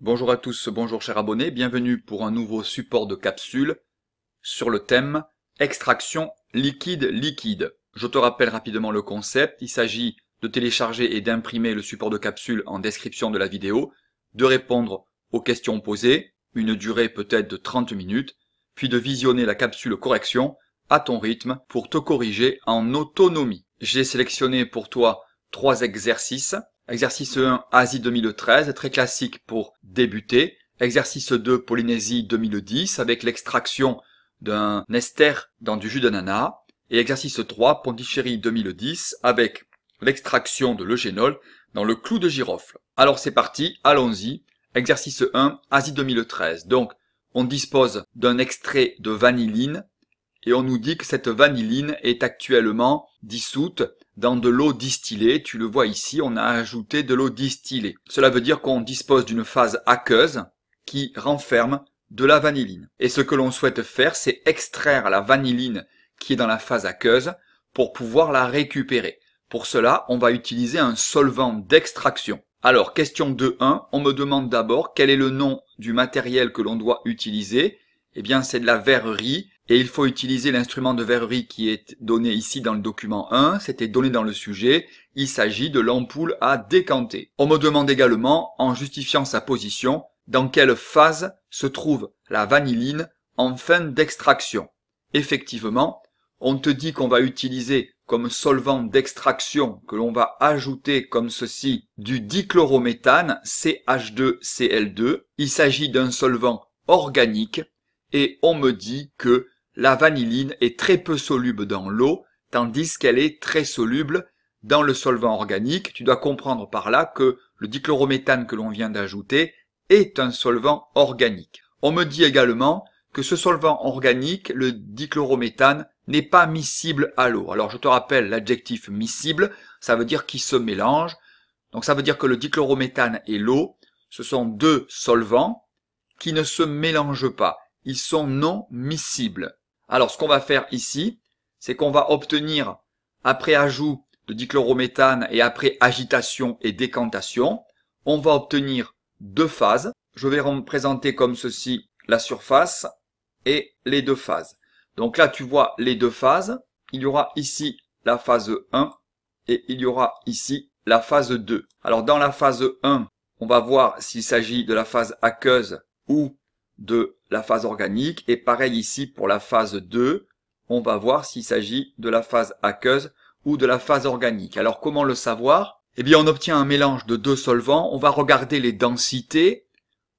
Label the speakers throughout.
Speaker 1: Bonjour à tous, bonjour chers abonnés, bienvenue pour un nouveau support de capsule sur le thème extraction liquide-liquide. Je te rappelle rapidement le concept, il s'agit de télécharger et d'imprimer le support de capsule en description de la vidéo, de répondre aux questions posées, une durée peut-être de 30 minutes, puis de visionner la capsule correction à ton rythme pour te corriger en autonomie. J'ai sélectionné pour toi trois exercices Exercice 1, Asie 2013, très classique pour débuter. Exercice 2, Polynésie 2010, avec l'extraction d'un ester dans du jus d'ananas. Et exercice 3, Pondichéry 2010, avec l'extraction de l'eugénol dans le clou de girofle. Alors c'est parti, allons-y. Exercice 1, Asie 2013. Donc, on dispose d'un extrait de vanilline et on nous dit que cette vanilline est actuellement dissoute dans de l'eau distillée. Tu le vois ici, on a ajouté de l'eau distillée. Cela veut dire qu'on dispose d'une phase aqueuse qui renferme de la vanilline. Et ce que l'on souhaite faire, c'est extraire la vanilline qui est dans la phase aqueuse pour pouvoir la récupérer. Pour cela, on va utiliser un solvant d'extraction. Alors, question 2.1, on me demande d'abord quel est le nom du matériel que l'on doit utiliser. Eh bien, c'est de la verrerie et il faut utiliser l'instrument de verrerie qui est donné ici dans le document 1, c'était donné dans le sujet, il s'agit de l'ampoule à décanter. On me demande également, en justifiant sa position, dans quelle phase se trouve la vanilline en fin d'extraction. Effectivement, on te dit qu'on va utiliser comme solvant d'extraction que l'on va ajouter comme ceci du dichlorométhane CH2Cl2. Il s'agit d'un solvant organique et on me dit que la vanilline est très peu soluble dans l'eau, tandis qu'elle est très soluble dans le solvant organique. Tu dois comprendre par là que le dichlorométhane que l'on vient d'ajouter est un solvant organique. On me dit également que ce solvant organique, le dichlorométhane, n'est pas miscible à l'eau. Alors je te rappelle l'adjectif miscible, ça veut dire qu'il se mélange. Donc ça veut dire que le dichlorométhane et l'eau, ce sont deux solvants qui ne se mélangent pas. Ils sont non miscibles. Alors ce qu'on va faire ici, c'est qu'on va obtenir, après ajout de dichlorométhane et après agitation et décantation, on va obtenir deux phases. Je vais représenter comme ceci la surface et les deux phases. Donc là, tu vois les deux phases. Il y aura ici la phase 1 et il y aura ici la phase 2. Alors dans la phase 1, on va voir s'il s'agit de la phase aqueuse ou de la phase organique. Et pareil ici pour la phase 2, on va voir s'il s'agit de la phase aqueuse ou de la phase organique. Alors comment le savoir Eh bien on obtient un mélange de deux solvants, on va regarder les densités.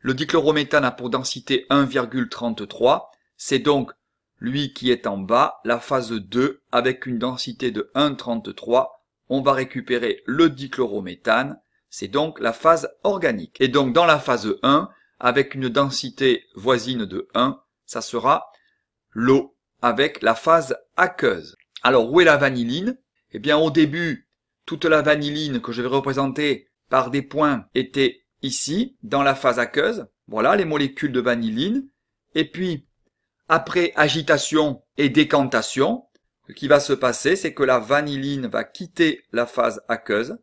Speaker 1: Le dichlorométhane a pour densité 1,33, c'est donc lui qui est en bas, la phase 2 avec une densité de 1,33. On va récupérer le dichlorométhane, c'est donc la phase organique. Et donc dans la phase 1, avec une densité voisine de 1, ça sera l'eau avec la phase aqueuse. Alors où est la vanilline Eh bien au début, toute la vanilline que je vais représenter par des points était ici, dans la phase aqueuse. Voilà les molécules de vanilline. Et puis, après agitation et décantation, ce qui va se passer, c'est que la vanilline va quitter la phase aqueuse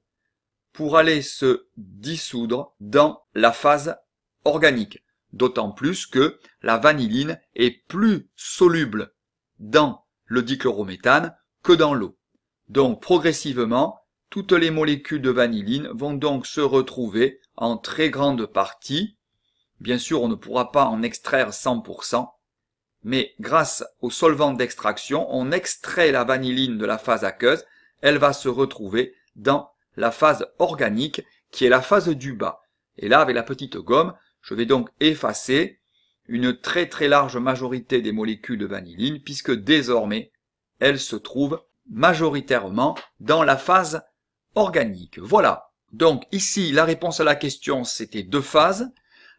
Speaker 1: pour aller se dissoudre dans la phase organique, d'autant plus que la vanilline est plus soluble dans le dichlorométhane que dans l'eau. Donc progressivement, toutes les molécules de vanilline vont donc se retrouver en très grande partie. Bien sûr, on ne pourra pas en extraire 100%, mais grâce au solvant d'extraction, on extrait la vanilline de la phase aqueuse, elle va se retrouver dans la phase organique qui est la phase du bas. Et là, avec la petite gomme, je vais donc effacer une très très large majorité des molécules de vanilline puisque désormais elles se trouvent majoritairement dans la phase organique. Voilà. Donc ici, la réponse à la question, c'était deux phases.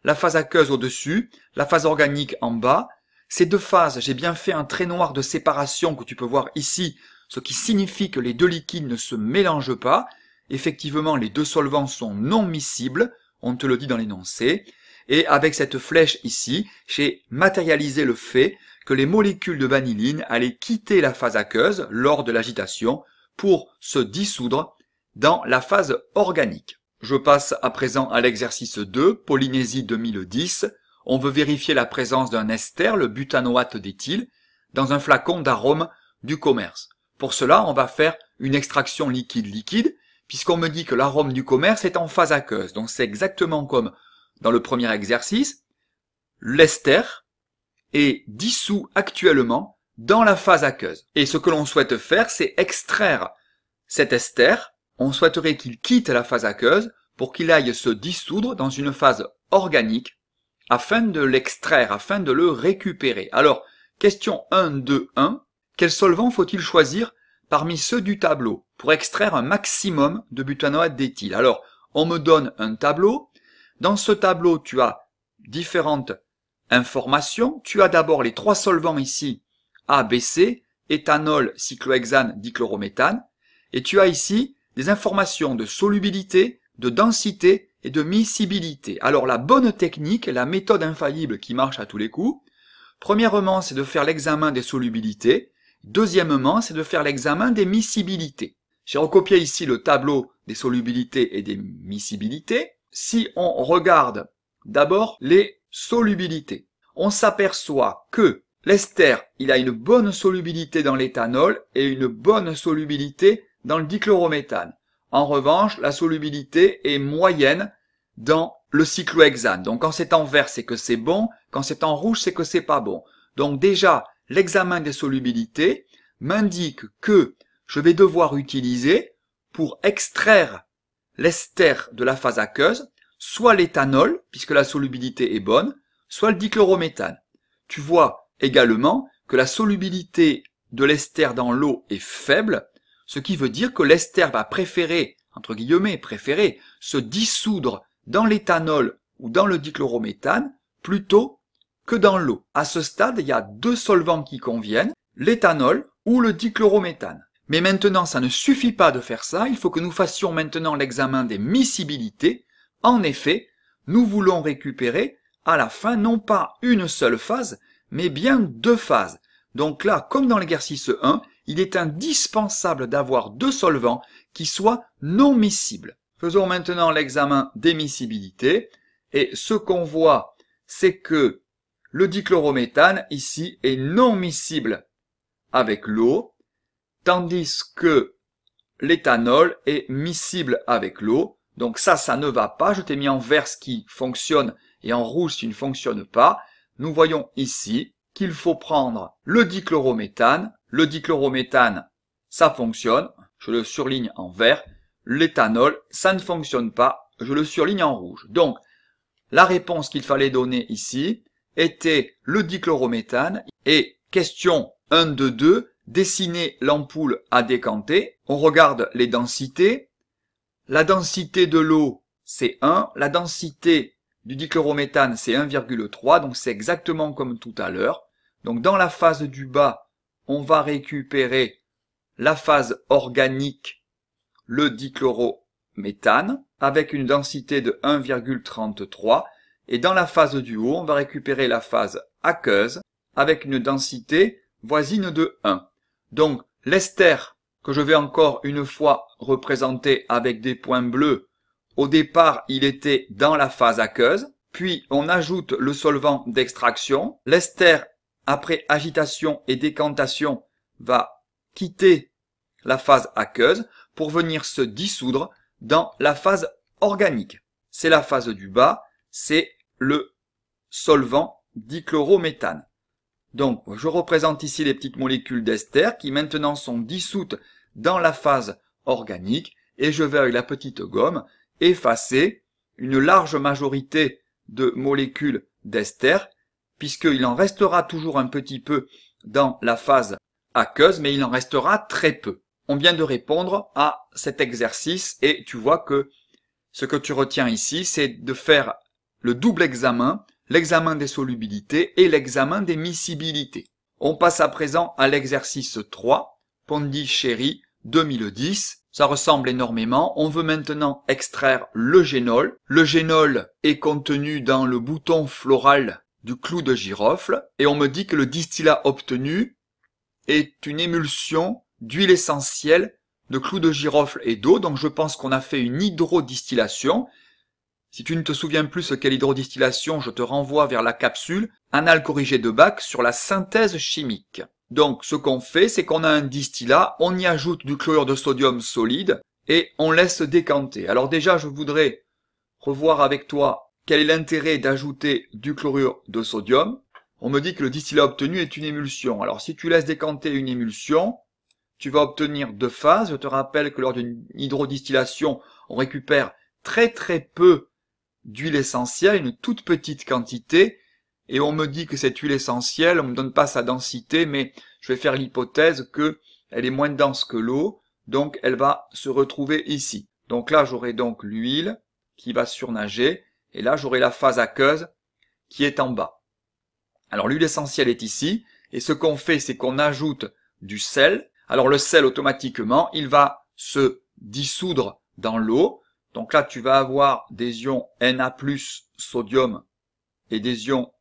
Speaker 1: La phase aqueuse au-dessus, la phase organique en bas. Ces deux phases, j'ai bien fait un trait noir de séparation que tu peux voir ici, ce qui signifie que les deux liquides ne se mélangent pas. Effectivement, les deux solvants sont non miscibles, on te le dit dans l'énoncé et avec cette flèche ici, j'ai matérialisé le fait que les molécules de vanilline allaient quitter la phase aqueuse lors de l'agitation pour se dissoudre dans la phase organique. Je passe à présent à l'exercice 2, Polynésie 2010. On veut vérifier la présence d'un ester, le butanoate d'éthyle, dans un flacon d'arôme du commerce. Pour cela, on va faire une extraction liquide-liquide, puisqu'on me dit que l'arôme du commerce est en phase aqueuse. Donc c'est exactement comme dans le premier exercice, l'ester est dissous actuellement dans la phase aqueuse. Et ce que l'on souhaite faire, c'est extraire cet ester. On souhaiterait qu'il quitte la phase aqueuse pour qu'il aille se dissoudre dans une phase organique afin de l'extraire, afin de le récupérer. Alors, question 1, 2, 1. Quel solvant faut-il choisir parmi ceux du tableau pour extraire un maximum de butanoate d'éthyle Alors, on me donne un tableau dans ce tableau, tu as différentes informations. Tu as d'abord les trois solvants ici, A, B, C, éthanol, cyclohexane, dichlorométhane. Et tu as ici des informations de solubilité, de densité et de miscibilité. Alors la bonne technique, la méthode infaillible qui marche à tous les coups, premièrement, c'est de faire l'examen des solubilités. Deuxièmement, c'est de faire l'examen des miscibilités. J'ai recopié ici le tableau des solubilités et des miscibilités si on regarde d'abord les solubilités, on s'aperçoit que l'ester, il a une bonne solubilité dans l'éthanol et une bonne solubilité dans le dichlorométhane. En revanche, la solubilité est moyenne dans le cyclohexane. Donc quand c'est en vert, c'est que c'est bon, quand c'est en rouge, c'est que c'est pas bon. Donc déjà, l'examen des solubilités m'indique que je vais devoir utiliser pour extraire l'ester de la phase aqueuse, soit l'éthanol, puisque la solubilité est bonne, soit le dichlorométhane. Tu vois également que la solubilité de l'ester dans l'eau est faible, ce qui veut dire que l'ester va préférer, entre guillemets, préférer se dissoudre dans l'éthanol ou dans le dichlorométhane plutôt que dans l'eau. À ce stade, il y a deux solvants qui conviennent, l'éthanol ou le dichlorométhane. Mais maintenant, ça ne suffit pas de faire ça, il faut que nous fassions maintenant l'examen des miscibilités. En effet, nous voulons récupérer à la fin non pas une seule phase, mais bien deux phases. Donc là, comme dans l'exercice 1, il est indispensable d'avoir deux solvants qui soient non miscibles. Faisons maintenant l'examen des miscibilités. Et ce qu'on voit, c'est que le dichlorométhane, ici, est non miscible avec l'eau, tandis que l'éthanol est miscible avec l'eau. Donc ça, ça ne va pas. Je t'ai mis en vert ce qui fonctionne et en rouge ce qui ne fonctionne pas. Nous voyons ici qu'il faut prendre le dichlorométhane. Le dichlorométhane, ça fonctionne. Je le surligne en vert. L'éthanol, ça ne fonctionne pas. Je le surligne en rouge. Donc, la réponse qu'il fallait donner ici était le dichlorométhane. Et question 1 de 2, dessiner l'ampoule à décanter, on regarde les densités. La densité de l'eau, c'est 1. La densité du dichlorométhane, c'est 1,3. Donc c'est exactement comme tout à l'heure. Donc dans la phase du bas, on va récupérer la phase organique, le dichlorométhane, avec une densité de 1,33. Et dans la phase du haut, on va récupérer la phase aqueuse, avec une densité voisine de 1. Donc l'ester que je vais encore une fois représenter avec des points bleus, au départ il était dans la phase aqueuse, puis on ajoute le solvant d'extraction, l'ester après agitation et décantation va quitter la phase aqueuse pour venir se dissoudre dans la phase organique. C'est la phase du bas, c'est le solvant dichlorométhane. Donc, je représente ici les petites molécules d'ester qui maintenant sont dissoutes dans la phase organique et je vais avec la petite gomme effacer une large majorité de molécules d'ester puisqu'il en restera toujours un petit peu dans la phase aqueuse mais il en restera très peu. On vient de répondre à cet exercice et tu vois que ce que tu retiens ici c'est de faire le double examen l'examen des solubilités et l'examen des miscibilités. On passe à présent à l'exercice 3, Pondichéry 2010. Ça ressemble énormément. On veut maintenant extraire le génol. Le génol est contenu dans le bouton floral du clou de girofle et on me dit que le distillat obtenu est une émulsion d'huile essentielle de clou de girofle et d'eau. Donc je pense qu'on a fait une hydrodistillation si tu ne te souviens plus ce qu'est l'hydrodistillation, je te renvoie vers la capsule Anal corrigé de Bach sur la synthèse chimique. Donc ce qu'on fait, c'est qu'on a un distillat, on y ajoute du chlorure de sodium solide et on laisse décanter. Alors déjà, je voudrais revoir avec toi quel est l'intérêt d'ajouter du chlorure de sodium. On me dit que le distillat obtenu est une émulsion. Alors si tu laisses décanter une émulsion, tu vas obtenir deux phases. Je te rappelle que lors d'une hydrodistillation, on récupère très très peu d'huile essentielle, une toute petite quantité, et on me dit que cette huile essentielle, on me donne pas sa densité, mais je vais faire l'hypothèse que elle est moins dense que l'eau, donc elle va se retrouver ici. Donc là, j'aurai donc l'huile qui va surnager, et là, j'aurai la phase aqueuse qui est en bas. Alors l'huile essentielle est ici, et ce qu'on fait, c'est qu'on ajoute du sel. Alors le sel, automatiquement, il va se dissoudre dans l'eau, donc là, tu vas avoir des ions Na+, sodium, et des ions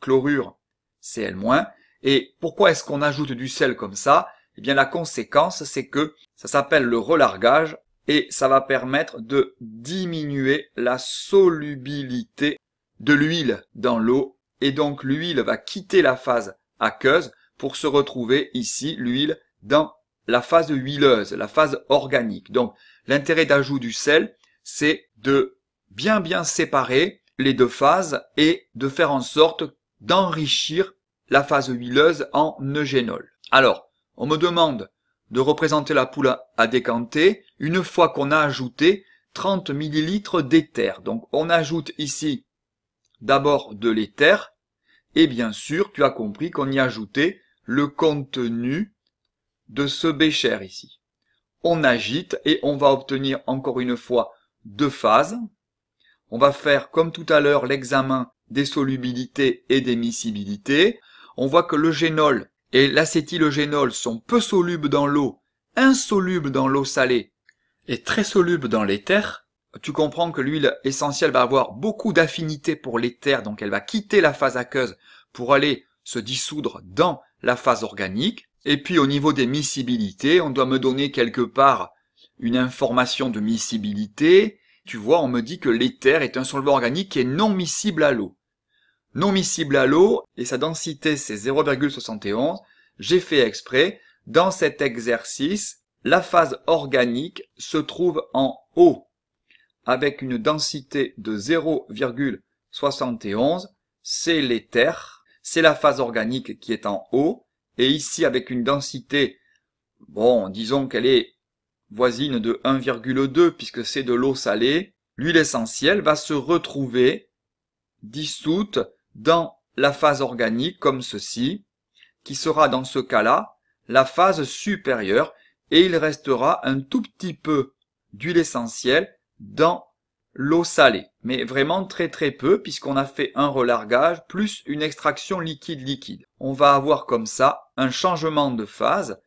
Speaker 1: chlorure, Cl-. Et pourquoi est-ce qu'on ajoute du sel comme ça Eh bien, la conséquence, c'est que ça s'appelle le relargage et ça va permettre de diminuer la solubilité de l'huile dans l'eau. Et donc, l'huile va quitter la phase aqueuse pour se retrouver ici, l'huile, dans la phase huileuse, la phase organique. Donc, l'intérêt d'ajout du sel, c'est de bien bien séparer les deux phases et de faire en sorte d'enrichir la phase huileuse en eugénol. Alors, on me demande de représenter la poule à décanter une fois qu'on a ajouté 30 ml d'éther. Donc on ajoute ici d'abord de l'éther et bien sûr tu as compris qu'on y ajoutait le contenu de ce bécher ici. On agite et on va obtenir encore une fois deux phases. On va faire, comme tout à l'heure, l'examen des solubilités et des miscibilités. On voit que le génol et l'acétylogénol sont peu solubles dans l'eau, insolubles dans l'eau salée et très solubles dans l'éther. Tu comprends que l'huile essentielle va avoir beaucoup d'affinité pour l'éther, donc elle va quitter la phase aqueuse pour aller se dissoudre dans la phase organique. Et puis au niveau des miscibilités, on doit me donner quelque part une information de miscibilité. Tu vois, on me dit que l'éther est un solvant organique qui est non miscible à l'eau. Non miscible à l'eau, et sa densité c'est 0,71. J'ai fait exprès. Dans cet exercice, la phase organique se trouve en haut, avec une densité de 0,71. C'est l'éther. C'est la phase organique qui est en haut. Et ici, avec une densité, bon, disons qu'elle est voisine de 1,2 puisque c'est de l'eau salée, l'huile essentielle va se retrouver dissoute dans la phase organique comme ceci, qui sera dans ce cas-là la phase supérieure et il restera un tout petit peu d'huile essentielle dans l'eau salée, mais vraiment très très peu puisqu'on a fait un relargage plus une extraction liquide-liquide. On va avoir comme ça un changement de phase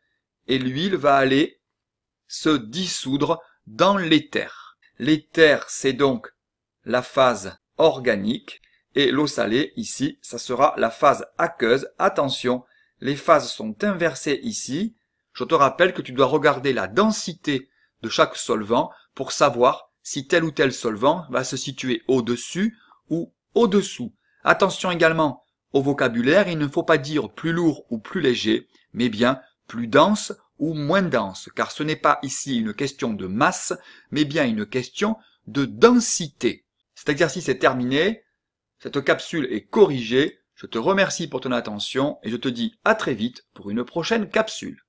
Speaker 1: et l'huile va aller se dissoudre dans l'éther. L'éther, c'est donc la phase organique et l'eau salée ici, ça sera la phase aqueuse. Attention, les phases sont inversées ici. Je te rappelle que tu dois regarder la densité de chaque solvant pour savoir si tel ou tel solvant va se situer au-dessus ou au-dessous. Attention également au vocabulaire, il ne faut pas dire plus lourd ou plus léger, mais bien plus dense ou moins dense, car ce n'est pas ici une question de masse, mais bien une question de densité. Cet exercice est terminé, cette capsule est corrigée, je te remercie pour ton attention et je te dis à très vite pour une prochaine capsule.